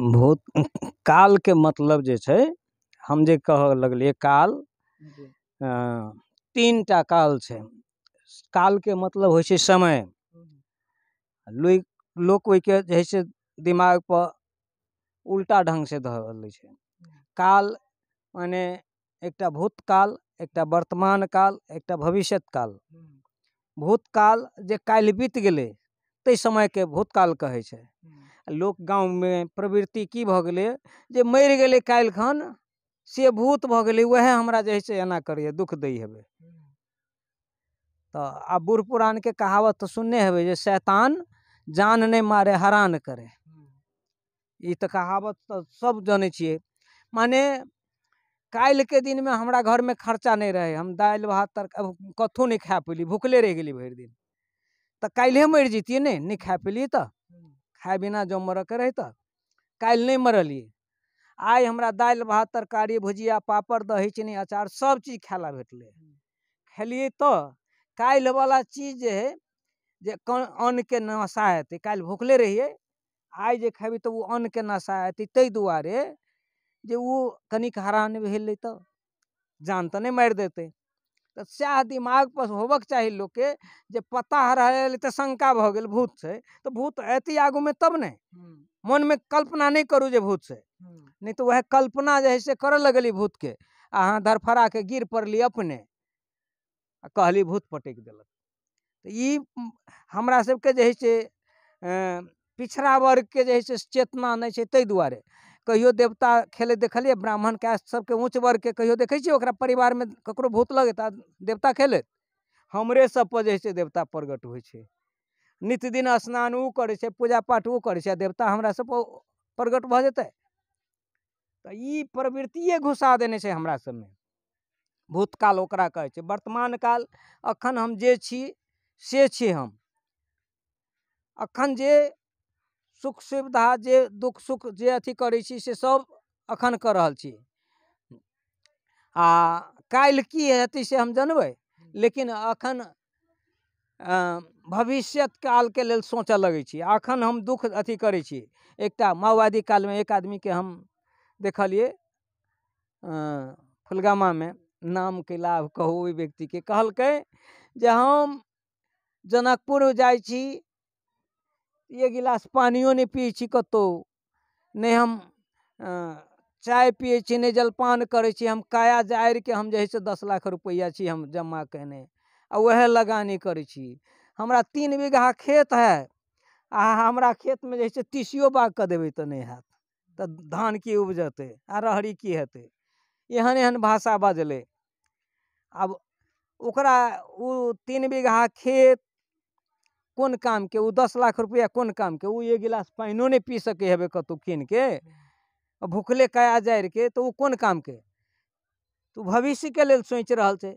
भूत के मतलब जे छे हम जे कह लगलिए काल तीन टा काल काल के मतलब होइ समय लोक वही के जे पर उल्टा ढंग से धरल काल मने एक भूतकाल एक वर्तमान काल एकटा भविष्य काल भूतकाल जे काल बीत समय के समयके भूतकाल कहे छे लोक में प्रवृत्ति की भऽ जो मर गए कल खन से भूत भऽ वह हमारा हमरा जे एना करिए दुख दै हे तो आ बूढ़ के कहावत तो सुनने हे जो शैतान जान नहीं मारे हरान करे ये तो कहावत तो सब जनै छियै माने में हमारा घर में खर्चा नहीं रहे हम दालि भात तर कथू नहीं खा पैली भूखले रह गेली भरि दिन तो काल्हिए मर जैतियै नहीं खा पैली तो खाए बिना जँ मर के रहितऽ कल नहीं मरलिए आई हमरा दालि भात तरकारी भुजिया पापड़ दही चीनी अचार सब चीज खेल भेटल हम्म। खेलिए तो कल वाला चीज जे हइ जे के नशा कल भूखले रहिए रहियै जो जे तो वो अन्न के नशा हेतै ते दुआरे जो कनिक हरान भेल तो जान तो नहीं मारि देते तो सह दिमाग पर होबक लोग के जे पता रहल तो शंका भऽ भूत से तो भूत आगू में तब मन में कल्पना नहीं करू जो भूत से नहीं तो वह कल्पना जो है से करय लगली भूत के अहा धरफड़ा के गिर पड़ली अपने आ कहली भूत पटक दिलक तऽ हमरा सभके से पिछड़ा वर्ग के हइ से चेतना नहीं है ते दुआरे कहियो देवता खेले देखलिए ब्राह्मण कास्ट सभके ऊँच के कहियो देखे छियै परिवार में ककरो भूत लगे आ देवता खेले हमरे सब पर है देवता प्रगट हो नित्य दिन स्नान ओ करै पूजा पाठ ओ करै देवता हमरा सब प्रगट भ जेतै प्रवृत्ति घुसा देने से हमरा में भूतकाल ओकरा कहे वर्तमान काल अखन हम जे छी से छी हम अखन जे सुख सुविधा जे दुख सुख जे अथी करै से सब अखन कर रहल छी आओर काल्हि से हम जनब लेकिन अखन भविष्य काल के लिए सोच लगे अखन हम दुख अथी करै एक माओवादी काल में एक आदमी के हम देखलिए नाम के लाभ कहू व्यक्ति के कहलकै हम जनकपुर जा ये गिलास पानियो नहीं पिए छी कतौ नहीं हम हाँ। चाय पिए छी जलपान करे छी हम काया जारिके हम जैसे दस लाख रुपया छी हम जमा कने आ वह लगानी करे छी हमरा तीन बीघा खेत है आ हमरा खेत में जैसे तीसियो बाग कऽ देवे तो नहीं हैत तो धान की उपजते आ रहरी की हेतै एहन एहन भाषा बजल अब उकरा उ तीन बीघा खेत कौन काम के वो दस लाख रुपया कोन काम के उ एक गिलास पानिओ नहीं पी सके हे कतु कीन के भूखले कया जा के तो वो कौन काम के तो भविष्य के लिए सोच रहा है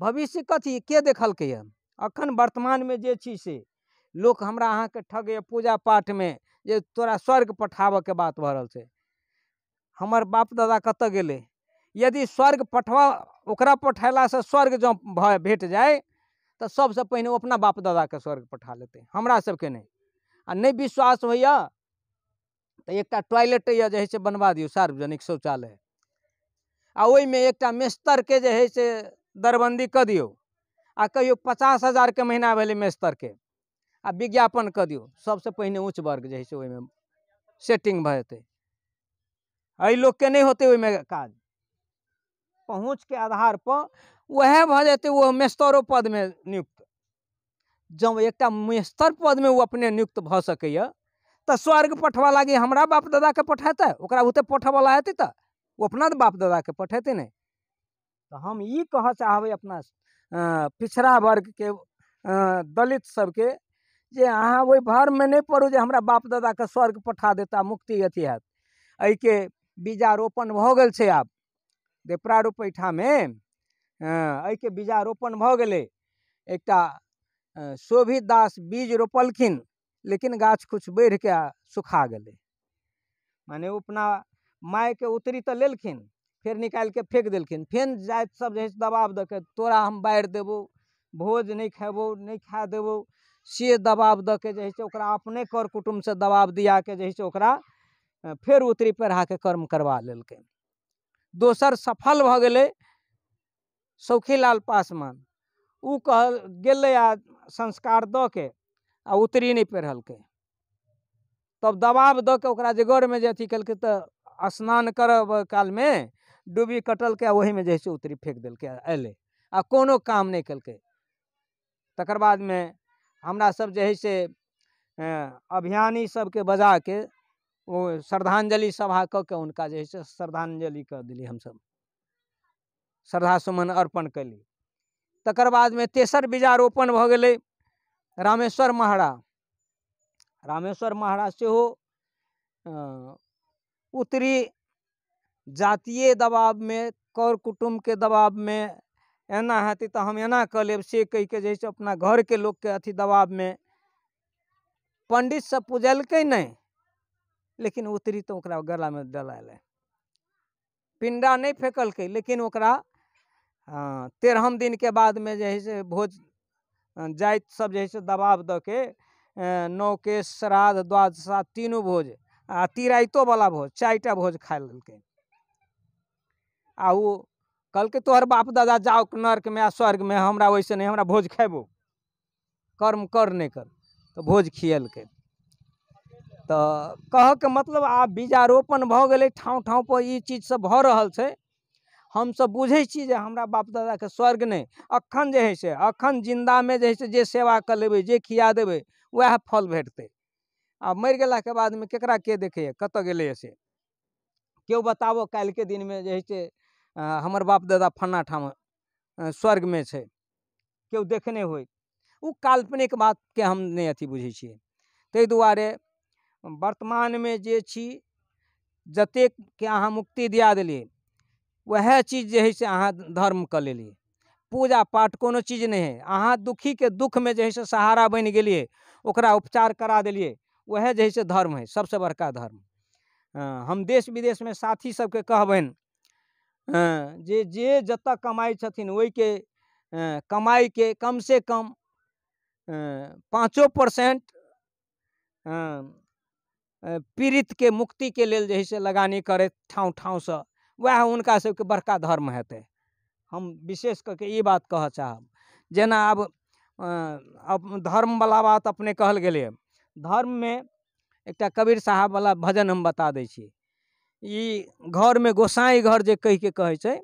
भविष्य कथी के देखल के है अखन वर्तमान में जे चीज से लोग हमरा अहाँ के ठगे पूजा पाठ में जे तोरा स्वर्ग पठाब के बात भरल से हमार बाप दादा कत गए यदि स्वर्ग पठवा ओकरा पठेला से स्वर्ग जो भेट जाए तो सबसे पहले अपना बाप दादा के स्वर्ग पठा लेते हमरा सबके नहीं आ नहीं विश्वास हो तो एक टॉयलेट यए जे हइ से सार्वजनिक शौचालय आ एक मेस्तर के जे है से दरबंदी कर दियो आ कहियो पचास हज़ार के महीना भले मेस्तर के आ विज्ञापन कर दियो सबसे पहले उच्च वर्ग जे है से में सेटिंग भेत जेतै के नहीं होते होतै में काज आधार पर वह भऽ वो मेस्तरों पद में नियुक्त जब एक मेस्तर में वो अपने नियुक्त भ सक स्वर्ग पठवा लागे हमारा बाप के पठेत ओकरा ओते पठबऽवला हेतै तो वो अपना बाप के पठेतै नहि तो हम कह चाहब अपना पिछड़ा वर्ग के दलित सबके जे अहाँ भर में नहीं पढ़ू जो हमारा बाप के स्वर्ग पठा देता मुक्ति अथी हैत अ बीजारोपण भऽ गेल छै आब देपरारूप में हाँ, के बीजारोपण भऽ गेलै एक शोभित दास बीज रोपलखिन लेकिन गाछ कुछ बढ़ के सुखा गेलै माने अपना के उतरी तो लेलखिन फिर निकाल के फेंक देलखिन फेर जाति सब जैसे दबाव दऽ तोरा हम बाढ़ देबो भोज नहीं खेबौ नहीं खा देबौ से दबाव दऽ के से अपने कर से दबाव दिया के जैसे फिर उतरी ओकरा फेर उतरी कर्म करवा लेलकै दोसर सफल भऽ सौखीलाल पासवान उ गल आ संस्कार द के आ उतरी नहि के तब दबाव द के ओकरा जे अथी कल के स्नान करब में डूबी कटल के वही में जैसे से उतरी फेंक दिल आ अल आ कोनो काम कल के तकर बादमे हमरासभ जे हइ से अभियानी के बजा के वो श्रद्धांजलि सभा क के उनका जे हइ से श्रद्धांजलि कऽ देली श्रद्धा सुमन अर्पण कली तकर में तेसर बीजारोपण रोपण गेलै रामेश्वर महाराज रामेश्वर महाराज हो उत्तरी जातीय में कर दबाव में एना हेतै तो हम एना कह लेब से के जैसे अपना घर के लोग के अथी दबाव में पंडित से पुजलक नहीं लेकिन उत्तरी तो गला में डलेलै पिंडा नहीं फेकलकै लेकिन ओकरा हाँ, तेरहम के बाद में जो है भोज जाति सब जो है दबाव द के नौ के श्राद्ध द्वादशा तीनू भोज आ तिरातों वाला भोज चार भोज खा लेलकै आ कल के तोहर बाप दादा जाओ में आ में हमरा वैसे नहीं हमरा भोज खेबो कर्म कर नहीं कर तो भोज तो कह के मतलब आ बीजारोपण भऽ गेलै ठाँव पर चीज़ सब भ रहा है हम सब बुझे जे हमरा बाप के स्वर्ग नहीं अखन जे है से जिंदा में जे से जे सेवा कर लेबे जे खिया देबे वह फल भेटते आ के बाद में केकरा के देखे कत गेलैए से क्यों बताबो काल्हिके दिनमे जे हइ से हमर बाप दादा फन्ना ठाम में छे क्यों देखने हो काल्पनिक बात के हम नहीं अथी बुझे छियै ताहि दुआरे में जे छी के अहाँ मुक्ति दिया दिलिए वह चीज जो है से अहाँ धर्म कऽ लिए पूजा पाठ कोनो चीज नहीं है अहाँ दुख में जो है से सहारा बन गेलियै उपचार करा दिलिए वह जो है से धर्म है सबसे बड़का धर्म हम देश विदेश में साथी सबके कहबन जे जे जतऽ कमाइ छथिन के कमाई के कम पाँचो परसेंट पीड़ित के लेल जे हइ से लगानी करे ठाँव से वह हुनका सभके बड़का धर्म हेत हम विशेष कऽ के ई बात कहऽ चाहब जेना आब वाला बात अपने कहल धर्म में एक कबीर साहब वाला भजन हम बता दें घर में गोसाई घर जे के कहे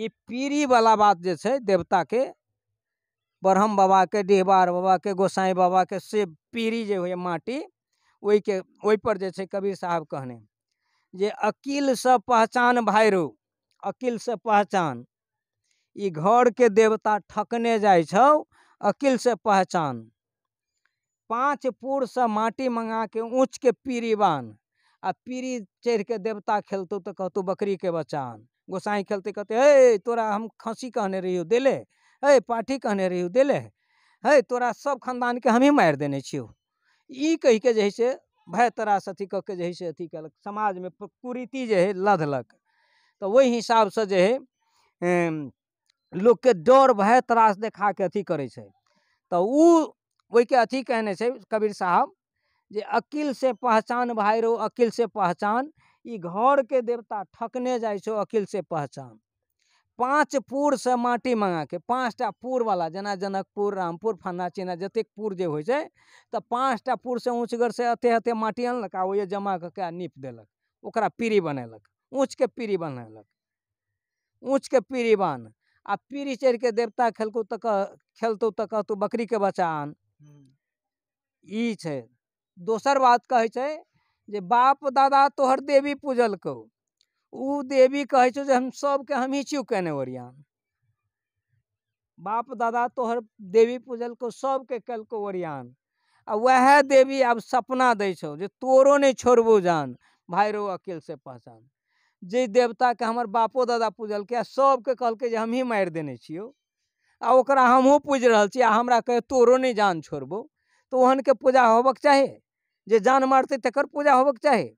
ये पीरी वाला बात जे देवता के ब्रह्म बाबा के डिहबार के गोसाई के से पीढ़ी जो होइए माटी वही पर जे कबीर साहब कहने जे अकिल से पहचान भाइरू अकिल से पहचान ई के देवता ठकने जाए छौ अकिल से पहचान पाँच से माटी मंगा के ऊँच के पीरी बान आ पीरी के देवता खेलतौ तो कहतु बकरी के बचान गोसाई खेलते कहते हे तोरा हम खसी कहने रहियो देले हे पाठी कहने रहियो देले हे तोरा सब खानदान के हम ही मारि देने छियो ई कह के जैसे भय तरास अथी कह के से अथी कयलक में कुरीति लधलक तो वही हिसाब से हिसाबसँ जे लोग के डर भय तरास देखा के अथी करे तो तऽ वही के अथी कहने से कबीर साहब जे अकिल से पहचान भाई रो अकिल से पहचान घर के देवता ठकने जाए अकिल से पहचान पाँच से माटी मंगा के पाँच टा वाला जना जनकपुर रामपुर फन्ना चिन्ना जतेक पूर जे होइ छै तऽ पाँच से पूरसँ से एतेक एतेक माटी अनलक आ ओहिजे जमा कऽ के नीप देलक ओकरा पीढ़ी बनेलक ऊँचके पीढ़ी बनेलक ऊँचके पीढ़ी बान आ पीढ़ी चढ़ि के देवता खेलकौ तो कह खेलतौ तऽ कहतौ के बच्चा आन हम्म। ई छै दोसर बात कहै छै जे बाप दादा तोहर देवी पूजलकौ उ देवी हम सब के हम सबके हमही कने ओरियान बाप दादा तोहर देवी के सबके को ओरियान आ वह देवी अब सपना दे छो जो तोरो नहीं छोड़बौ जान भाई रो अकेल से पहचान जे के हमार बापो दादा सब के सबके के हम ही मारि देने छियो आ ओकरा हमहूँ पूजि रहल छी आ हमरा कहे तोरो नहीं जान तो ओहन के पूजा होबक चाहिए जे जान मारते तकर पूजा होबक चाहिए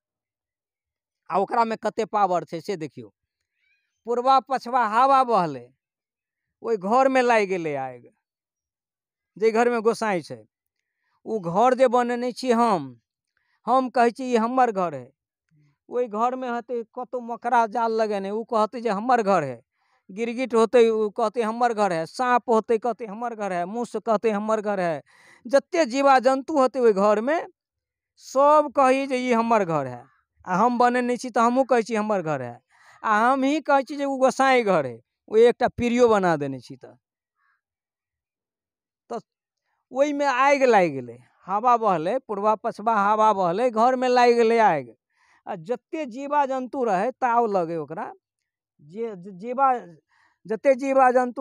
आ में कतेक पावर है से देखियो पूर्वा पछवा हवा घर में लाग गए आग जे घर में गोसाई है ओ घर जो बनने हम हम कहै हमर घर हइ घर में हेतै कतहु मकड़ा जाल लगेने ओ कहते जे हमर घर है गिरगिट होते कहते कहतै हमर घर है साँप होते कहते हमर घर है मूस कहते हमर घर है जतेक जीवा होते होतै घर में सब कही जे हमर घर है आ हम बने नहीं छी तो हमहूँ कहै छी घर है आ हम ही कहै छी गोसाई घर है वो एक पीढ़ियो बना देने वही में आग आगि गए हवा बहल पूर्वा पछवा हवा बहल घर में लागि गए आग आ जतेक जीवा जंतु रहे ताव लगे ओकरा जे जीवा जतेक जीवा जंतु